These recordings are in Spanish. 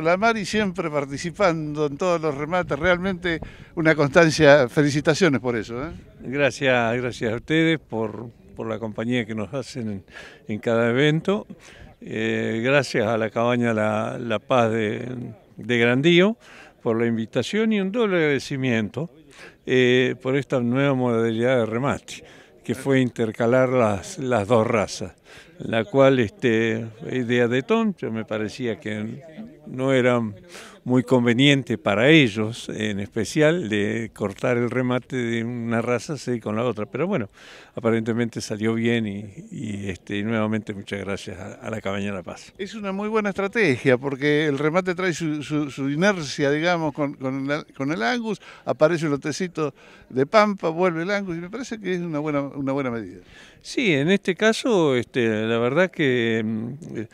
La Mari siempre participando en todos los remates, realmente una constancia. Felicitaciones por eso. ¿eh? Gracias, gracias a ustedes por, por, la compañía que nos hacen en, cada evento. Eh, gracias a la cabaña La, Paz de, Grandío por la invitación y un doble agradecimiento eh, por esta nueva modalidad de remate, que fue intercalar las, las dos razas la cual este, idea de Tom, me parecía que no era muy conveniente para ellos, en especial, de cortar el remate de una raza así con la otra. Pero bueno, aparentemente salió bien y, este, nuevamente muchas gracias a, la Cabaña la Paz. Es una muy buena estrategia porque el remate trae su, inercia, digamos, con, el Angus, aparece el lotecito de Pampa, vuelve el Angus y me parece que es una buena, una buena medida. Sí, en este caso... Este, la verdad que mm, eh,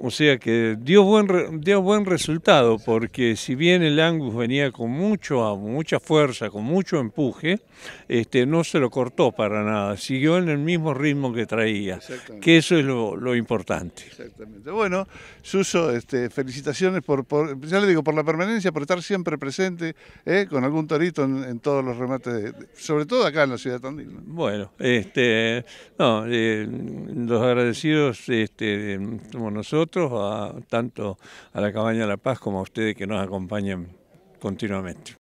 o sea que dio buen, dio buen resultado, porque si bien el Angus venía con mucho, mucha fuerza, con mucho empuje, este, no se lo cortó para nada, siguió en el mismo ritmo que traía, que eso es lo, importante. Exactamente. Bueno, Suso, este, felicitaciones por, por, ya le digo, por la permanencia, por estar siempre presente eh, con algún torito en, todos los remates, sobre todo acá en la ciudad de Tandil. Bueno, este, eh, los agradecidos este, como nosotros, a, tanto a la Cabaña de la Paz como a ustedes que nos acompañan continuamente.